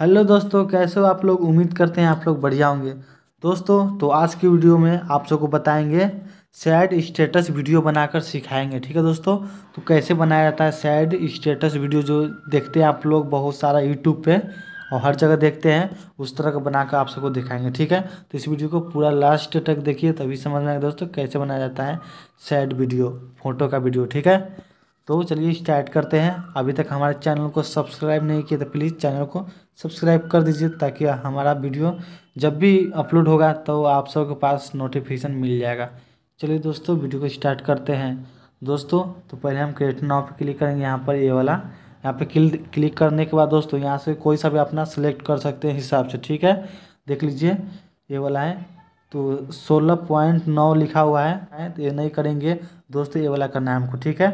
hello दोस्तों कैसे हो आप लोग उम्मीद करते हैं आप लोग बढ़िया होंगे दोस्तों तो आज की वीडियो में आप सबको बताएंगे सैड स्टेटस वीडियो बनाकर सिखाएंगे ठीक है दोस्तों तो कैसे बनाया जाता है सैड स्टेटस वीडियो जो देखते हैं आप लोग बहुत सारा यूट्यूब पे और हर जगह देखते हैं उस तरह का बनाकर आप सबको दिखाएंगे ठीक है तो इस वीडियो को पूरा लास्ट तक देखिए तभी समझ में आएगा दोस्तों कैसे बनाया जाता है सैड वीडियो फोटो का वीडियो ठीक है तो चलिए स्टार्ट करते हैं अभी तक हमारे चैनल को सब्सक्राइब नहीं किया तो प्लीज़ चैनल को सब्सक्राइब कर दीजिए ताकि हमारा वीडियो जब भी अपलोड होगा तो आप सबके पास नोटिफिकेशन मिल जाएगा चलिए दोस्तों वीडियो को स्टार्ट करते हैं दोस्तों तो पहले हम क्रिएट नाउ पर क्लिक करेंगे यहाँ पर ये वाला यहाँ पर क्लिक करने के बाद दोस्तों यहाँ से कोई सा भी अपना सेलेक्ट कर सकते हैं हिसाब से ठीक है देख लीजिए ये वाला है तो सोलह पॉइंट नौ लिखा हुआ है तो ये नहीं करेंगे दोस्तों ये वाला करना है हमको ठीक है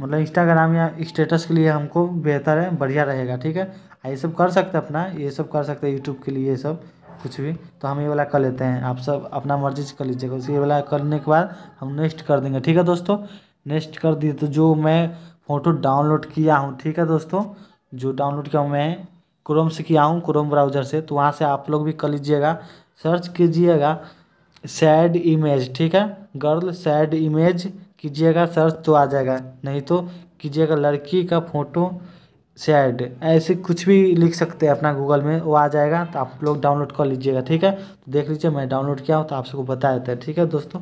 मतलब इंस्टाग्राम या स्टेटस के लिए हमको बेहतर है बढ़िया रहेगा ठीक है ये सब कर सकते हैं अपना ये सब कर सकते हैं यूट्यूब के लिए ये सब कुछ भी तो हम ये वाला कर लेते हैं आप सब अपना मर्जी से कर लीजिएगा उसे ये वाला करने के बाद हम नेक्स्ट कर देंगे ठीक है दोस्तों नेक्स्ट कर दिए तो जो मैं फ़ोटो डाउनलोड किया हूँ ठीक है दोस्तों जो डाउनलोड किया हूँ मैं क्रोम से किया हूँ क्रोम ब्राउज़र से तो वहाँ से आप लोग भी कर लीजिएगा सर्च कीजिएगा सैड इमेज ठीक है गर्ल सैड इमेज कीजिएगा सर्च तो आ जाएगा नहीं तो कीजिएगा लड़की का फोटो सैड ऐसे कुछ भी लिख सकते हैं अपना गूगल में वो आ जाएगा तो आप लोग डाउनलोड कर लीजिएगा ठीक है तो देख लीजिए मैं डाउनलोड किया हूँ तो आप सबको बता देते हैं ठीक है दोस्तों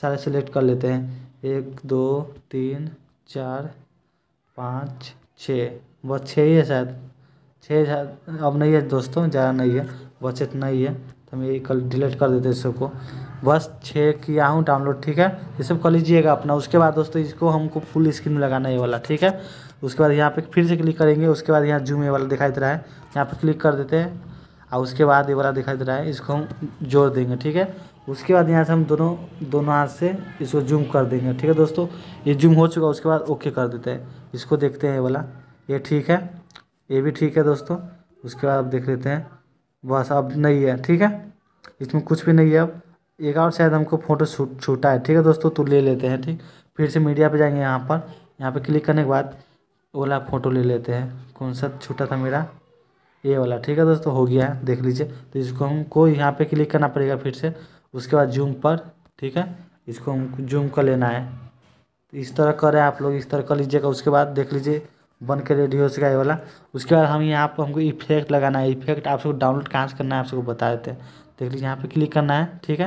सारे सेलेक्ट कर लेते हैं एक दो तीन चार पाँच छः बस छः ही है शायद छः अब नहीं है दोस्तों ज़्यादा नहीं है बस इतना ही है तो हम ये कल डिलीट कर देते हैं सबको बस छः किया हूँ डाउनलोड ठीक है ये सब कर लीजिएगा अपना उसके बाद दोस्तों इसको हमको फुल स्क्रीन में लगाना है ये वाला ठीक है उसके बाद यहाँ पे फिर से क्लिक करेंगे उसके बाद यहाँ जूम ये वाला दिखाई दे रहा है यहाँ पे क्लिक कर देते हैं और उसके बाद ये वाला दिखाई दे रहा है इसको हम जोड़ देंगे ठीक है उसके बाद यहाँ से हम दोनों दोनों हाथ से इसको जूम कर देंगे ठीक है दोस्तों ये जूम हो चुका उसके बाद ओके कर देते हैं इसको देखते हैं ये वाला ये ठीक है ये भी ठीक है दोस्तों उसके बाद अब देख लेते हैं बस अब नहीं है ठीक है इसमें कुछ भी नहीं है अब एक और शायद हमको फ़ोटो छूट छूटा है ठीक है दोस्तों तो ले लेते हैं ठीक फिर से मीडिया पे जाएंगे यहाँ पर यहाँ पे क्लिक करने के बाद वाला फ़ोटो ले लेते हैं कौन सा छूटा था मेरा ये वाला ठीक है दोस्तों हो गया है देख लीजिए तो इसको हमको यहाँ पे क्लिक करना पड़ेगा फिर से उसके बाद जूम पर ठीक है इसको हमको जूम कर लेना है तो इस तरह करें आप लोग इस तरह कर लीजिएगा उसके बाद देख लीजिए बन के रेडी हो सका ये वाला उसके बाद हम यहाँ पर हमको इफेक्ट लगाना है इफेक्ट आप सबको डाउनलोड कहाँ से करना है आप सबको बता देते हैं देख लीजिए यहाँ पे क्लिक करना है ठीक है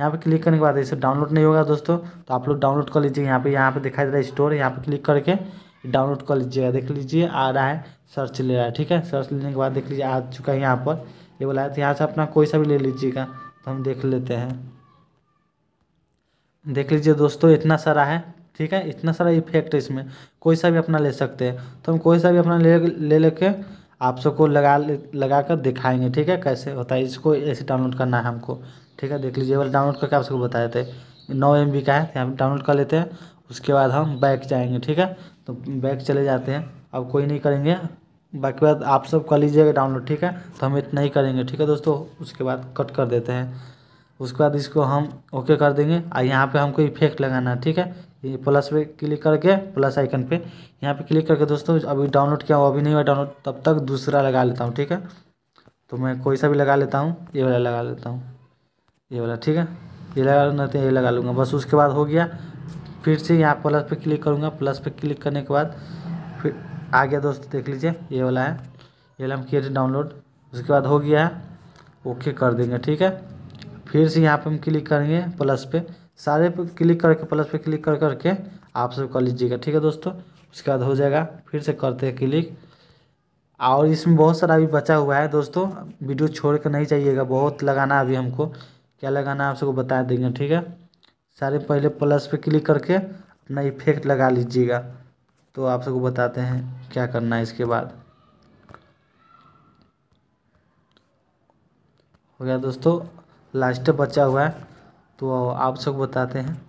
यहाँ पे क्लिक करने के बाद इसे डाउनलोड नहीं होगा दोस्तों तो आप लोग डाउनलोड कर लीजिए यहाँ पे यहाँ पे दिखाई दे रहा है स्टोर यहाँ पे क्लिक करके डाउनलोड कर लीजिएगा देख लीजिए आ रहा है सर्च ले रहा है ठीक है सर्च लेने के बाद देख लीजिए आ चुका है यहाँ पर ये बोला है तो यहाँ से अपना कोई सा भी ले लीजिएगा तो हम देख लेते हैं देख लीजिए दोस्तों इतना सारा है ठीक है इतना सारा इफेक्ट है इसमें कोई सा भी अपना ले सकते हैं तो हम कोई सा भी अपना ले ले लेके आप सबको लगा लगा कर दिखाएंगे ठीक है कैसे होता है इसको ऐसे डाउनलोड करना है हमको ठीक है देख लीजिए बल डाउनलोड करके आप सबको बता देते नौ एम का है तो यहाँ पर डाउनलोड कर लेते हैं उसके बाद हम बैक जाएंगे ठीक है तो बैक चले जाते हैं अब कोई नहीं करेंगे बाकी बात आप सब कर लीजिएगा डाउनलोड ठीक है तो हम इतना ही करेंगे ठीक है दोस्तों उसके बाद कट कर देते हैं उसके बाद इसको हम ओके कर देंगे और यहाँ पे हमको इफेक्ट लगाना है ठीक है ये प्लस पे क्लिक करके प्लस आइकन पे यहाँ पे क्लिक करके दोस्तों अभी डाउनलोड किया हुआ अभी नहीं हुआ डाउनलोड तब तक दूसरा लगा लेता हूँ ठीक है तो मैं कोई सा भी लगा लेता हूँ ये वाला लगा लेता हूँ ये वाला ठीक है ये लगा लेना तो ये लगा लूँगा बस उसके बाद हो गया फिर से यहाँ प्लस पे क्लिक करूँगा प्लस पे क्लिक करने के बाद फिर आ गया दोस्तों देख लीजिए ये वाला है ये वाला हम किए थे डाउनलोड उसके बाद हो गया है ओके कर देंगे ठीक है फिर से यहाँ पे हम क्लिक करेंगे प्लस पे सारे पे क्लिक करके प्लस पे क्लिक कर करके आप सब कर लीजिएगा ठीक है दोस्तों उसके बाद हो जाएगा फिर से करते हैं क्लिक और इसमें बहुत सारा अभी बचा हुआ है दोस्तों वीडियो छोड़ कर नहीं चाहिएगा बहुत लगाना अभी हमको क्या लगाना है आप सबको बता देंगे ठीक है सारे पहले प्लस पे क्लिक करके अपना इफेक्ट लगा लीजिएगा तो आप सबको बताते हैं क्या करना है इसके बाद हो गया दोस्तों लास्ट बचा हुआ है तो आप सब बताते हैं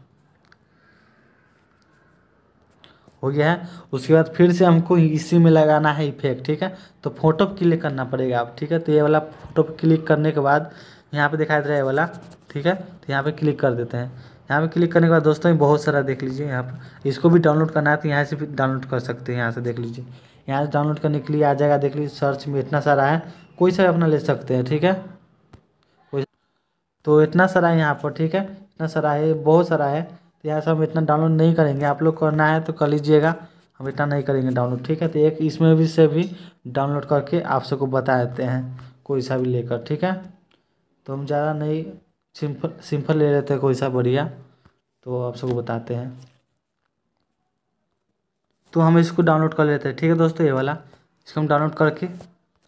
हो गया है उसके बाद फिर से हमको इसी में लगाना है इफेक्ट ठीक है तो फोटो क्लिक करना पड़ेगा आप ठीक है तो ये वाला फोटो पर क्लिक करने के बाद यहाँ पे दिखाई दे रहा है वाला ठीक है तो यहाँ पे क्लिक कर देते हैं यहाँ पे क्लिक करने के बाद दोस्तों ही बहुत सारा देख लीजिए यहाँ पर इसको भी डाउनलोड करना है तो यहाँ से भी डाउनलोड कर सकते हैं यहाँ से देख लीजिए यहाँ से डाउनलोड करने के लिए आ जाएगा देख लीजिए सर्च में इतना सारा है कोई सा अपना ले सकते हैं ठीक है तो इतना सारा है यहाँ पर ठीक है इतना सारा है बहुत सारा है तो यहाँ से हम इतना डाउनलोड नहीं करेंगे आप लोग करना है तो कर लीजिएगा हम इतना नहीं करेंगे डाउनलोड ठीक है तो एक इसमें भी से भी डाउनलोड करके आप सबको बता देते हैं कोई सा भी लेकर ठीक है तो हम ज़्यादा नहीं सिंपल सिंपल ले लेते हैं कोई सा बढ़िया तो आप सबको बताते हैं तो हम इसको डाउनलोड कर लेते हैं ठीक है दोस्तों ये वाला इसको हम डाउनलोड करके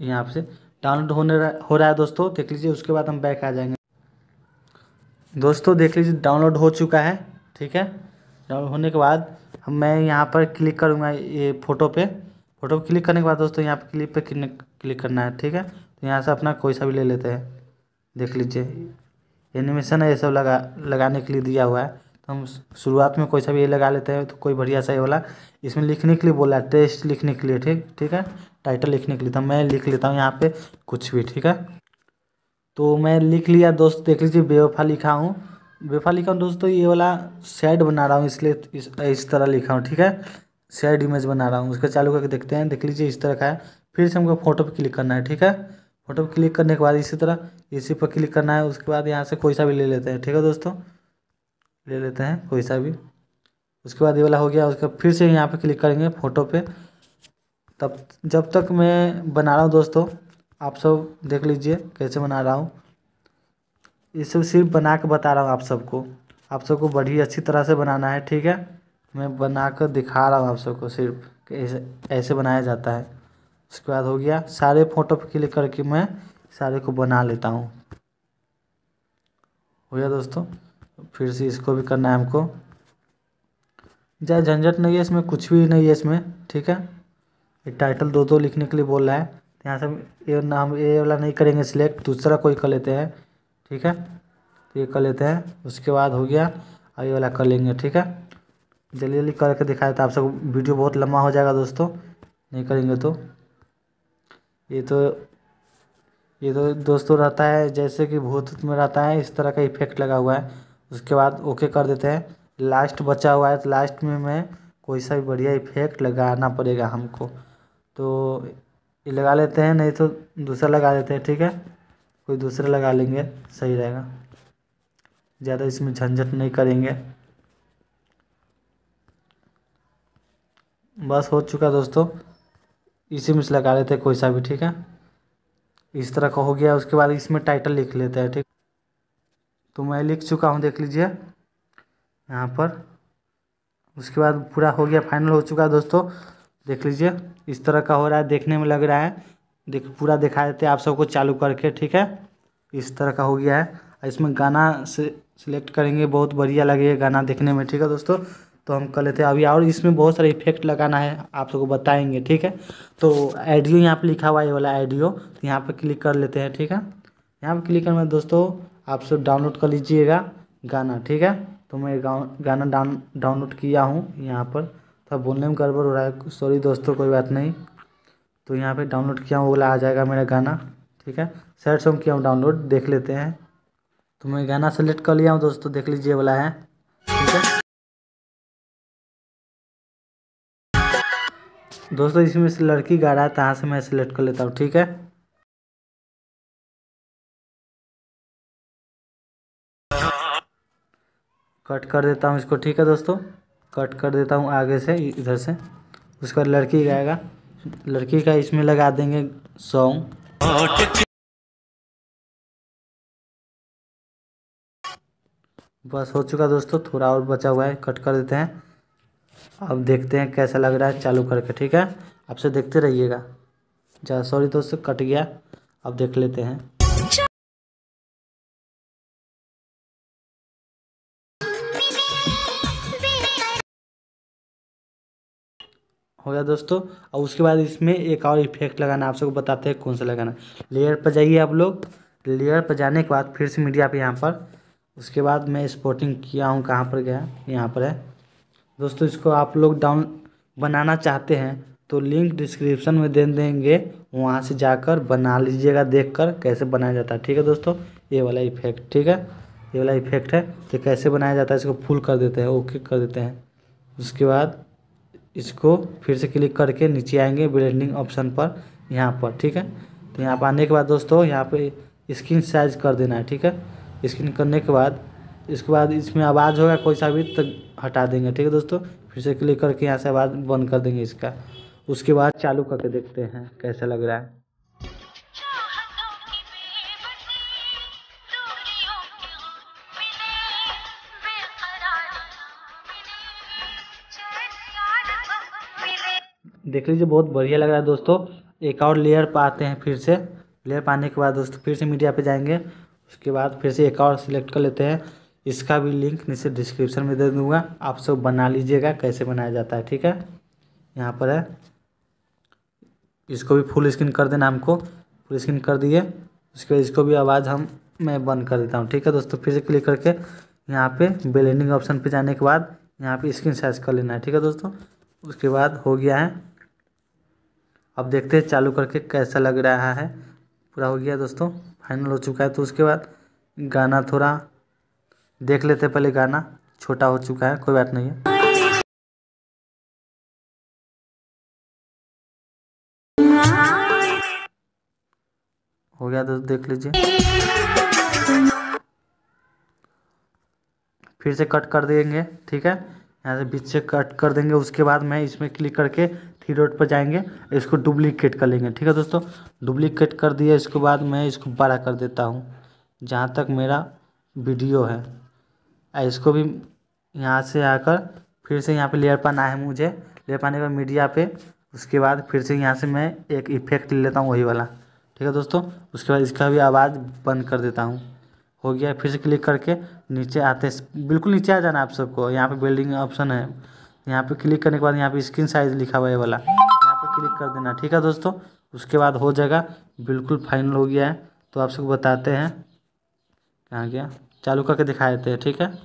यहाँ से डाउनलोड होने हो रहा है दोस्तों देख लीजिए उसके बाद हम बैक आ जाएंगे दोस्तों देख लीजिए डाउनलोड हो चुका है ठीक है डाउनलोड होने के बाद हम मैं यहाँ पर क्लिक करूँगा ये फ़ोटो पे फ़ोटो पे क्लिक करने के बाद दोस्तों यहाँ पर क्लिक पे क्लिक करना है ठीक है तो यहाँ से अपना कोई सा भी ले लेते हैं देख लीजिए एनिमेशन है ये सब लगा लगाने के लिए दिया हुआ है तो हम शुरुआत में कोई सा भी ये लगा लेते हैं तो कोई बढ़िया सा ये वाला इसमें लिखने के लिए बोला टेस्ट लिखने के लिए ठीक ठीक है टाइटल लिखने के लिए तो मैं लिख लेता हूँ यहाँ पर कुछ भी ठीक है तो मैं लिख लिया दोस्त देख लीजिए बेवफा लिखा हूँ बेवफा लिखा हूँ दोस्तों ये वाला सैड बना रहा हूँ इसलिए इस, इस तरह लिखा हूँ ठीक है सेड इमेज बना रहा हूँ उसको चालू करके देखते हैं देख लीजिए इस तरह का है फिर से हमको फोटो पर क्लिक करना है ठीक है फोटो पर क्लिक करने के बाद इसी तरह इसी पर क्लिक करना है उसके बाद यहाँ से कोई सा भी ले लेते हैं ठीक है दोस्तों ले लेते हैं कोई सा भी उसके बाद ये वाला हो गया उसके फिर से यहाँ पर क्लिक करेंगे फ़ोटो पे तब जब तक मैं बना रहा हूँ दोस्तों आप सब देख लीजिए कैसे बना रहा हूँ ये सब सिर्फ बना के बता रहा हूँ आप सबको आप सबको बढ़िया अच्छी तरह से बनाना है ठीक है मैं बना कर दिखा रहा हूँ आप सबको सिर्फ ऐसे ऐसे बनाया जाता है उसके बाद हो गया सारे फोटो पर क्लिक करके मैं सारे को बना लेता हूँ हो गया दोस्तों फिर से इसको भी करना है हमको ज़्यादा झंझट नहीं है इसमें कुछ भी नहीं है इसमें ठीक है ये टाइटल दो दो लिखने के लिए बोल रहा है यहाँ से हम ये ना हम ये वाला नहीं करेंगे सिलेक्ट दूसरा कोई कर लेते हैं ठीक है तो ये कर लेते हैं उसके बाद हो गया और ये वाला कर लेंगे ठीक है जल्दी जल्दी करके दिखाया था आप सब वीडियो बहुत लंबा हो जाएगा दोस्तों नहीं करेंगे तो ये तो ये तो दोस्तों रहता है जैसे कि भूत में रहता है इस तरह का इफेक्ट लगा हुआ है उसके बाद ओके कर देते हैं लास्ट बचा हुआ है तो लास्ट में मैं कोई सा भी बढ़िया इफेक्ट लगाना पड़ेगा हमको तो ये लगा लेते हैं नहीं तो दूसरा लगा लेते हैं ठीक है कोई दूसरा लगा लेंगे सही रहेगा ज़्यादा इसमें झंझट नहीं करेंगे बस हो चुका दोस्तों इसी में से लगा लेते हैं कोई सा भी ठीक है इस तरह का हो गया उसके बाद इसमें टाइटल लिख लेते हैं ठीक तो मैं लिख चुका हूँ देख लीजिए यहाँ पर उसके बाद पूरा हो गया फाइनल हो चुका है दोस्तों देख लीजिए इस तरह का हो रहा है देखने में लग रहा है देख पूरा दिखा देते हैं आप सबको चालू करके ठीक है इस तरह का हो गया है इसमें गाना से सिलेक्ट करेंगे बहुत बढ़िया लगेगा गाना देखने में ठीक है दोस्तों तो हम कर लेते हैं अभी और इसमें बहुत सारे इफेक्ट लगाना है आप सबको बताएंगे ठीक है तो ऑडियो यहाँ पर लिखा हुआ है ये वाला ऑडियो तो यहाँ पर क्लिक कर लेते हैं ठीक है यहाँ पर क्लिक करना दोस्तों आप सब डाउनलोड कर लीजिएगा गाना ठीक है तो मैं गाना डाउनलोड किया हूँ यहाँ पर थोड़ा बोलने में गड़बड़ हो रहा है सॉरी दोस्तों कोई बात नहीं तो यहाँ पे डाउनलोड किया हूँ वो आ जाएगा मेरा गाना ठीक है सैड सॉन्ग किया हूँ डाउनलोड देख लेते हैं तो मैं गाना सेलेक्ट कर लिया हूँ दोस्तों देख लीजिए वाला है ठीक है दोस्तों इसमें से लड़की गा रहा है तहाँ तो से मैं सिलेक्ट कर लेता हूँ ठीक है कट कर देता हूँ इसको ठीक है दोस्तों कट कर देता हूँ आगे से इधर से उसका लड़की गाएगा लड़की का इसमें लगा देंगे सॉन्ग बस हो चुका दोस्तों थोड़ा और बचा हुआ है कट कर देते हैं अब देखते हैं कैसा लग रहा है चालू करके ठीक है आपसे देखते रहिएगा जा सॉरी दोस्तों कट गया अब देख लेते हैं हो गया दोस्तों और उसके बाद इसमें एक और इफेक्ट लगाना आप सबको बताते हैं कौन सा लगाना लेयर पर जाइए आप लोग लेयर पर जाने के बाद फिर से मीडिया पर यहाँ पर उसके बाद मैं स्पोर्टिंग किया हूँ कहाँ पर गया यहाँ पर है दोस्तों इसको आप लोग डाउन बनाना चाहते हैं तो लिंक डिस्क्रिप्शन में दे देंगे वहाँ से जाकर बना लीजिएगा देखकर कैसे बनाया जाता है ठीक है दोस्तों ये वाला इफेक्ट ठीक है ये वाला इफेक्ट है तो कैसे बनाया जाता है इसको फुल कर देते हैं ओके कर देते हैं उसके बाद इसको फिर से क्लिक करके नीचे आएंगे ब्लेंडिंग ऑप्शन पर यहाँ पर ठीक है तो यहाँ पर आने के बाद दोस्तों यहाँ पे स्क्रीन साइज कर देना है ठीक है स्क्रीन करने के बाद इसके बाद इसमें आवाज़ होगा कोई सा भी तो हटा देंगे ठीक है दोस्तों फिर से क्लिक करके यहाँ से आवाज़ बंद कर देंगे इसका उसके बाद चालू करके देखते हैं कैसा लग रहा है देख लीजिए बहुत बढ़िया लग रहा है दोस्तों एक और लेयर पाते हैं फिर से लेयर पाने के बाद दोस्तों फिर से मीडिया पे जाएंगे उसके बाद फिर से एक और सिलेक्ट कर लेते हैं इसका भी लिंक नीचे डिस्क्रिप्शन में दे दूँगा आप सब बना लीजिएगा कैसे बनाया जाता है ठीक है यहाँ पर है इसको भी फुल स्क्रीन कर देना हमको फुल स्क्रीन कर दिए उसके बाद इसको भी आवाज़ हम मैं बंद कर देता हूँ ठीक है दोस्तों फिर से क्लिक करके यहाँ पर बेलेंडिंग ऑप्शन पर जाने के बाद यहाँ पर स्क्रीन साइज कर लेना है ठीक है दोस्तों उसके बाद हो गया है अब देखते हैं चालू करके कैसा लग रहा है पूरा हो गया दोस्तों फाइनल हो चुका है तो उसके बाद गाना थोड़ा देख लेते पहले गाना छोटा हो चुका है कोई बात नहीं है हो गया दोस्त देख लीजिए फिर से कट कर देंगे ठीक है यहाँ से बीच से कट कर देंगे उसके बाद मैं इसमें क्लिक करके ही रोड पर जाएंगे इसको डुप्लीकेट कर लेंगे ठीक है दोस्तों डुप्लीकेट कर दिया इसके बाद मैं इसको बड़ा कर देता हूँ जहाँ तक मेरा वीडियो है इसको भी यहाँ से आकर फिर से यहाँ पे लेयर पाना है मुझे लेयर पाने के बाद मीडिया पे उसके बाद फिर से यहाँ से मैं एक इफेक्ट ले लेता हूँ वही वाला ठीक है दोस्तों उसके बाद इसका भी आवाज़ बंद कर देता हूँ हो गया फिर से क्लिक करके नीचे आते बिल्कुल नीचे आ जाना आप सबको यहाँ पे बिल्डिंग ऑप्शन है यहाँ पे क्लिक करने के बाद यहाँ पे स्क्रीन साइज लिखा हुआ है वाला यहाँ पे क्लिक कर देना ठीक है दोस्तों उसके बाद हो जाएगा बिल्कुल फाइनल हो गया है तो आप सबको बताते हैं कहाँ गया चालू करके दिखा देते हैं ठीक है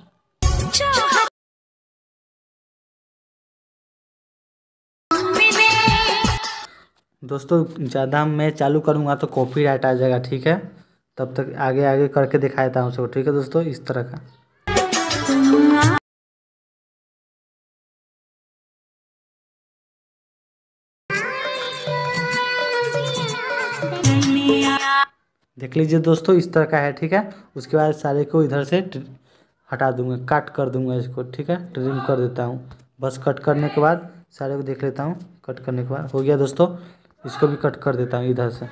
दोस्तों ज़्यादा मैं चालू करूँगा तो कॉपी राइट आ जाएगा ठीक है तब तक आगे आगे करके दिखा देता हूँ उसको ठीक है दोस्तों इस तरह का देख लीजिए दोस्तों इस तरह का है ठीक है उसके बाद सारे को इधर से हटा दूंगा काट कर दूंगा इसको ठीक है ट्रिम कर देता हूँ बस कट करने के बाद सारे को देख लेता हूँ कट करने के बाद हो गया दोस्तों इसको भी कट कर देता हूँ इधर से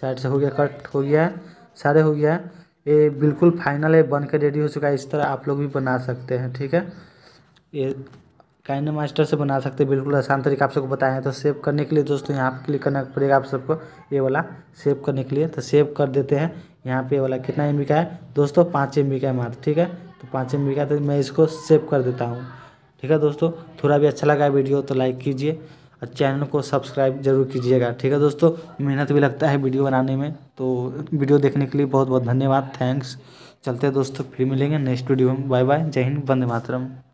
साइड से हो गया कट हो गया है सारे हो गया है ये बिल्कुल फाइनल है बन के रेडी हो चुका है इस तरह आप लोग भी बना सकते हैं ठीक है ये काइंड मास्टर से बना सकते हैं बिल्कुल आसान तरीका आप सबको बताएं तो सेव करने के लिए दोस्तों यहाँ पे क्लिक करना पड़ेगा आप सबको ये वाला सेव करने के लिए तो सेव कर देते हैं यहाँ पे ये वाला कितना एम का है दोस्तों पाँच एम का है मात्र ठीक है तो पाँच एम का तो मैं इसको सेव कर देता हूँ ठीक है दोस्तों थोड़ा भी अच्छा लगा वीडियो तो लाइक कीजिए और चैनल को सब्सक्राइब जरूर कीजिएगा ठीक है दोस्तों मेहनत भी लगता है वीडियो बनाने में तो वीडियो देखने के लिए बहुत बहुत धन्यवाद थैंक्स चलते हैं दोस्तों फिर मिलेंगे नेक्स्ट वीडियो में बाय बाय जय हिंद वंदे मातरम